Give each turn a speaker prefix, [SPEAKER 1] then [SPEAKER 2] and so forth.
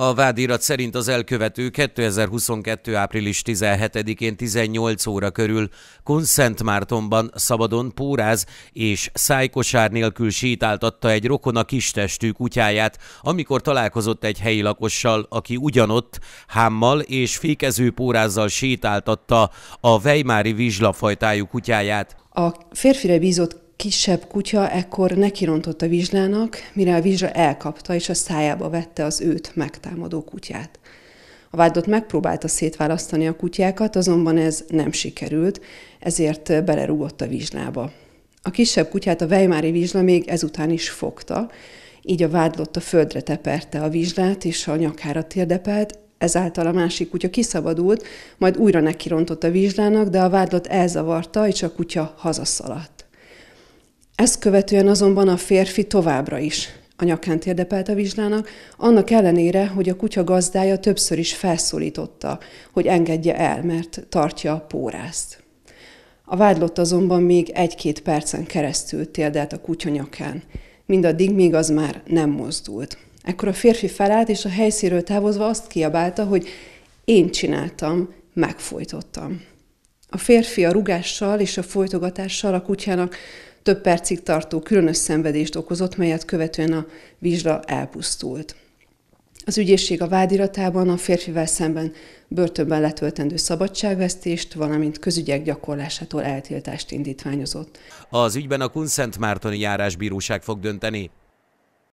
[SPEAKER 1] A vádirat szerint az elkövető 2022. április 17-én 18 óra körül Kunszent Mártonban szabadon póráz és szájkosár nélkül sétáltatta egy rokona kistestű kutyáját, amikor találkozott egy helyi lakossal, aki ugyanott hámmal és fékező pórázzal sétáltatta a Weimári vizslafajtájú kutyáját.
[SPEAKER 2] A férfire bízott kisebb kutya ekkor nekirontott a vizslának, mire a vizsla elkapta és a szájába vette az őt megtámadó kutyát. A vádott megpróbálta szétválasztani a kutyákat, azonban ez nem sikerült, ezért belerúgott a vizslába. A kisebb kutyát a Weimári vizsla még ezután is fogta, így a vádlott a földre teperte a vizslát, és a nyakára térdepelt, ezáltal a másik kutya kiszabadult, majd újra nekirontott a vizslának, de a vádlott elzavarta, és a kutya hazaszaladt. Ezt követően azonban a férfi továbbra is a nyakán térdepelt a vizslának, annak ellenére, hogy a kutya gazdája többször is felszólította, hogy engedje el, mert tartja a pórázt. A vádlott azonban még egy-két percen keresztül térdelt a kutya nyakán, mindaddig, míg az már nem mozdult. Ekkor a férfi felállt, és a helyszíről távozva azt kiabálta, hogy én csináltam, megfojtottam. A férfi a rugással és a folytogatással a kutyának több percig tartó különös szenvedést okozott, melyet követően a vizsla elpusztult. Az ügyészség a vádiratában a férfivel szemben börtönben letöltendő szabadságvesztést, valamint közügyek gyakorlásától eltiltást indítványozott.
[SPEAKER 1] Az ügyben a Kunszent Mártoni járásbíróság fog dönteni.